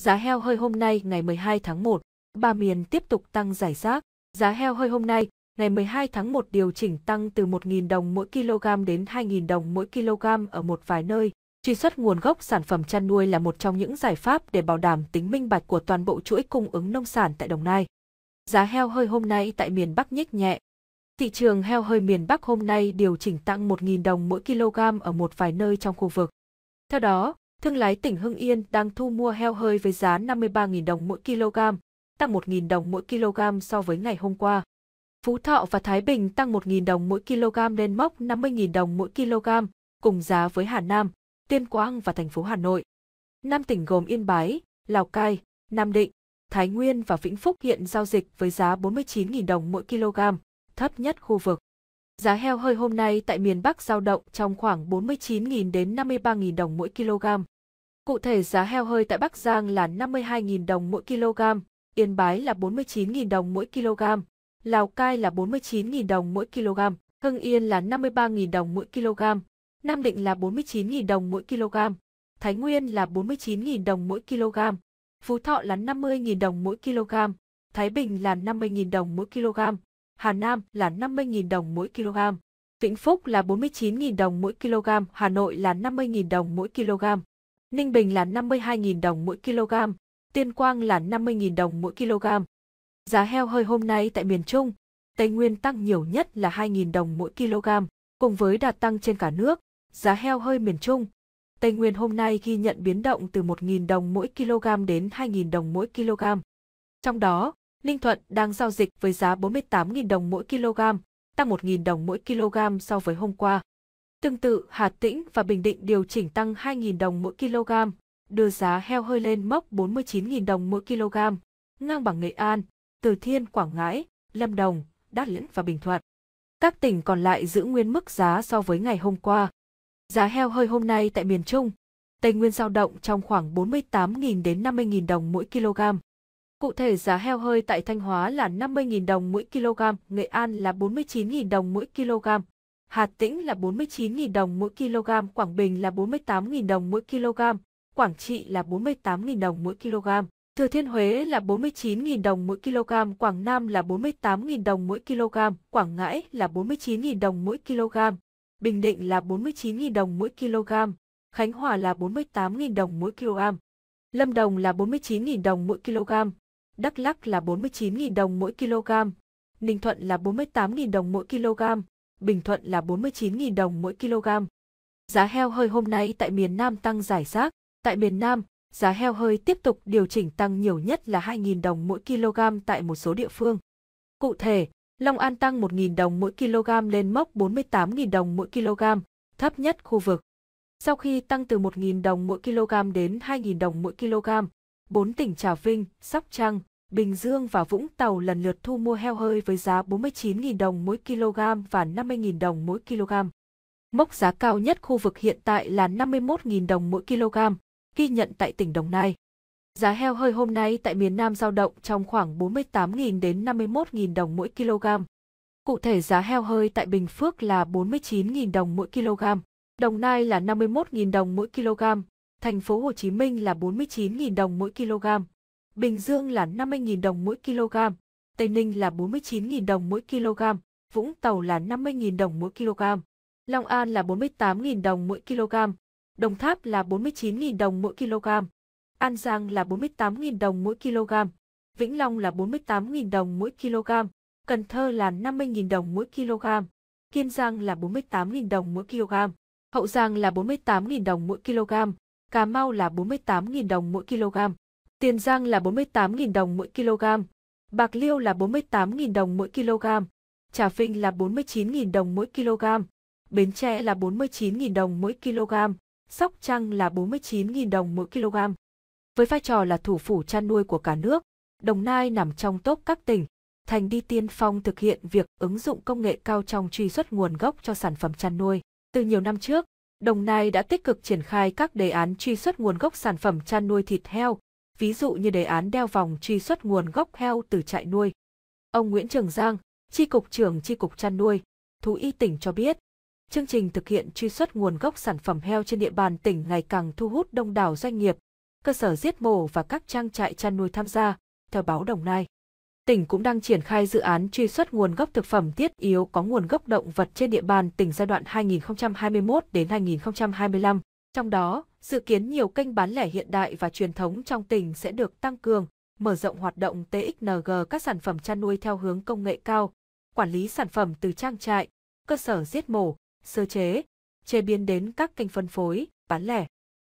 Giá heo hơi hôm nay ngày 12 tháng 1, ba miền tiếp tục tăng giải rác. Giá heo hơi hôm nay, ngày 12 tháng 1 điều chỉnh tăng từ 1.000 đồng mỗi kg đến 2.000 đồng mỗi kg ở một vài nơi. Truy xuất nguồn gốc sản phẩm chăn nuôi là một trong những giải pháp để bảo đảm tính minh bạch của toàn bộ chuỗi cung ứng nông sản tại Đồng Nai. Giá heo hơi hôm nay tại miền Bắc nhích nhẹ. Thị trường heo hơi miền Bắc hôm nay điều chỉnh tăng 1.000 đồng mỗi kg ở một vài nơi trong khu vực. Theo đó, thương lái tỉnh Hưng Yên đang thu mua heo hơi với giá 53.000 đồng mỗi kg, tăng 1.000 đồng mỗi kg so với ngày hôm qua. Phú Thọ và Thái Bình tăng 1.000 đồng mỗi kg lên mốc 50.000 đồng mỗi kg, cùng giá với Hà Nam, Tuyên Quang và thành phố Hà Nội. Năm tỉnh gồm Yên Bái, Lào Cai, Nam Định, Thái Nguyên và Vĩnh Phúc hiện giao dịch với giá 49.000 đồng mỗi kg, thấp nhất khu vực. Giá heo hơi hôm nay tại miền Bắc giao động trong khoảng 49.000 đến 53.000 đồng mỗi kg. Cụ thể giá heo hơi tại Bắc Giang là 52.000 đồng mỗi kg, Yên Bái là 49.000 đồng mỗi kg, Lào Cai là 49.000 đồng mỗi kg, Hưng Yên là 53.000 đồng mỗi kg, Nam Định là 49.000 đồng mỗi kg, Thái Nguyên là 49.000 đồng mỗi kg, Phú Thọ là 50.000 đồng mỗi kg, Thái Bình là 50.000 đồng mỗi kg, Hà Nam là 50.000 đồng mỗi kg. Vĩnh Phúc là 49.000 đồng mỗi kg, Hà Nội là 50.000 đồng mỗi kg. Ninh Bình là 52.000 đồng mỗi kg, Tuyên Quang là 50.000 đồng mỗi kg. Giá heo hơi hôm nay tại miền Trung, Tây Nguyên tăng nhiều nhất là 2.000 đồng mỗi kg, cùng với đạt tăng trên cả nước, giá heo hơi miền Trung. Tây Nguyên hôm nay ghi nhận biến động từ 1.000 đồng mỗi kg đến 2.000 đồng mỗi kg. Trong đó, Ninh Thuận đang giao dịch với giá 48.000 đồng mỗi kg, tăng 1.000 đồng mỗi kg so với hôm qua. Tương tự, Hà Tĩnh và Bình Định điều chỉnh tăng 2.000 đồng mỗi kg, đưa giá heo hơi lên mốc 49.000 đồng mỗi kg, ngang bằng Nghệ An, Từ Thiên, Quảng Ngãi, Lâm Đồng, Đắk Lĩnh và Bình Thuận. Các tỉnh còn lại giữ nguyên mức giá so với ngày hôm qua. Giá heo hơi hôm nay tại miền Trung, Tây Nguyên giao động trong khoảng 48.000 đến 50.000 đồng mỗi kg. Cụ thể giá heo hơi tại Thanh Hóa là 50.000 đồng mỗi kg, Nghệ An là 49.000 đồng mỗi kg, Hà Tĩnh là 49.000 đồng mỗi kg, Quảng Bình là 48.000 đồng mỗi kg, Quảng Trị là 48.000 đồng mỗi kg. Thừa Thiên Huế là 49.000 đồng mỗi kg, Quảng Nam là 48.000 đồng mỗi kg, Quảng Ngãi là 49.000 đồng mỗi kg, Bình Định là 49.000 đồng mỗi kg, Khánh Hòa là 48.000 đồng mỗi kg, Lâm Đồng là 49.000 đồng mỗi kg, Đắk Lắk là 49.000 đồng mỗi kg, Ninh Thuận là 48.000 đồng mỗi kg, Bình Thuận là 49.000 đồng mỗi kg. Giá heo hơi hôm nay tại miền Nam tăng giải rác, tại miền Nam, giá heo hơi tiếp tục điều chỉnh tăng nhiều nhất là 2.000 đồng mỗi kg tại một số địa phương. Cụ thể, Long An tăng 1.000 đồng mỗi kg lên mốc 48.000 đồng mỗi kg, thấp nhất khu vực. Sau khi tăng từ 1.000 đồng mỗi kg đến 2.000 đồng mỗi kg, bốn tỉnh Trà Vinh, Sóc Trăng, Bình Dương và Vũng Tàu lần lượt thu mua heo hơi với giá 49.000 đồng mỗi kg và 50.000 đồng mỗi kg. Mốc giá cao nhất khu vực hiện tại là 51.000 đồng mỗi kg, ghi nhận tại tỉnh Đồng Nai. Giá heo hơi hôm nay tại miền Nam giao động trong khoảng 48.000 đến 51.000 đồng mỗi kg. Cụ thể giá heo hơi tại Bình Phước là 49.000 đồng mỗi kg, Đồng Nai là 51.000 đồng mỗi kg, thành phố Hồ Chí Minh là 49.000 đồng mỗi kg, Bình Dương là 50.000 đồng mỗi kg, Tây Ninh là 49.000 đồng mỗi kg, Vũng Tàu là 50.000 đồng mỗi kg, Long An là 48.000 đồng mỗi kg, Đồng Tháp là 49.000 đồng mỗi kg, An Giang là 48.000 đồng mỗi kg, Vĩnh Long là 48.000 đồng mỗi kg, Cần Thơ là 50.000 đồng mỗi kg, Kiên Giang là 48.000 đồng mỗi kg, Hậu Giang là 48.000 đồng mỗi kg, Cà Mau là 48.000 đồng mỗi kg. Tiền Giang là 48.000 đồng mỗi kg, Bạc Liêu là 48.000 đồng mỗi kg, Trà Vinh là 49.000 đồng mỗi kg, Bến Tre là 49.000 đồng mỗi kg, Sóc Trăng là 49.000 đồng mỗi kg. Với vai trò là thủ phủ chăn nuôi của cả nước, Đồng Nai nằm trong top các tỉnh, thành đi tiên phong thực hiện việc ứng dụng công nghệ cao trong truy xuất nguồn gốc cho sản phẩm chăn nuôi. Từ nhiều năm trước, Đồng Nai đã tích cực triển khai các đề án truy xuất nguồn gốc sản phẩm chăn nuôi thịt heo, ví dụ như đề án đeo vòng truy xuất nguồn gốc heo từ trại nuôi. Ông Nguyễn Trường Giang, Tri Cục trưởng Tri Cục Chăn nuôi, Thú y tỉnh cho biết, chương trình thực hiện truy xuất nguồn gốc sản phẩm heo trên địa bàn tỉnh ngày càng thu hút đông đảo doanh nghiệp, cơ sở giết mổ và các trang trại chăn nuôi tham gia, theo báo Đồng Nai. Tỉnh cũng đang triển khai dự án truy xuất nguồn gốc thực phẩm thiết yếu có nguồn gốc động vật trên địa bàn tỉnh giai đoạn 2021 đến 2025 trong đó, dự kiến nhiều kênh bán lẻ hiện đại và truyền thống trong tỉnh sẽ được tăng cường, mở rộng hoạt động TXNG các sản phẩm chăn nuôi theo hướng công nghệ cao, quản lý sản phẩm từ trang trại, cơ sở giết mổ, sơ chế, chế biến đến các kênh phân phối, bán lẻ.